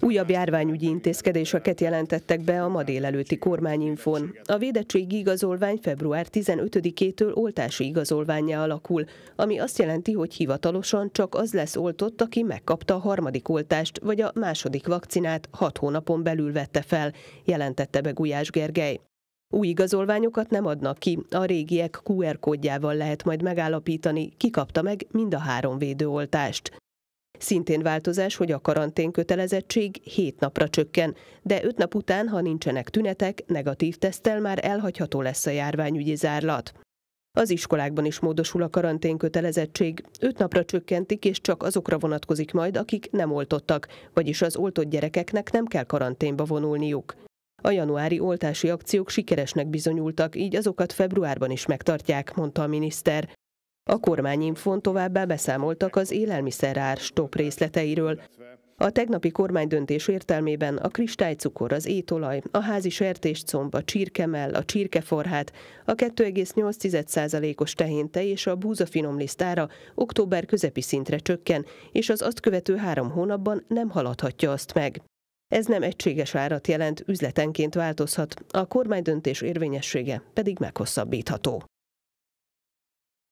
Újabb járványügyi intézkedéseket jelentettek be a ma délelőtti kormányinfon. A védettségi igazolvány február 15-től oltási igazolványja alakul, ami azt jelenti, hogy hivatalosan csak az lesz oltott, aki megkapta a harmadik oltást, vagy a második vakcinát hat hónapon belül vette fel, jelentette be Gulyás Gergely. Új igazolványokat nem adnak ki, a régiek QR kódjával lehet majd megállapítani, ki kapta meg mind a három védőoltást. Szintén változás, hogy a karantén kötelezettség 7 napra csökken, de 5 nap után, ha nincsenek tünetek, negatív tesztel már elhagyható lesz a járványügyi zárlat. Az iskolákban is módosul a karantén kötelezettség. Öt napra csökkentik, és csak azokra vonatkozik majd, akik nem oltottak, vagyis az oltott gyerekeknek nem kell karanténba vonulniuk. A januári oltási akciók sikeresnek bizonyultak, így azokat februárban is megtartják, mondta a miniszter. A kormányinfon továbbá beszámoltak az élelmiszerár stop részleteiről. A tegnapi kormány döntés értelmében a kristálycukor, az étolaj, a házi sertéscomb, a csirkemell, a csirkeforhát, a 2,8%-os tehénte és a búzafinom lisztára október közepi szintre csökken, és az azt követő három hónapban nem haladhatja azt meg. Ez nem egységes árat jelent, üzletenként változhat, a kormány döntés érvényessége pedig meghosszabbítható.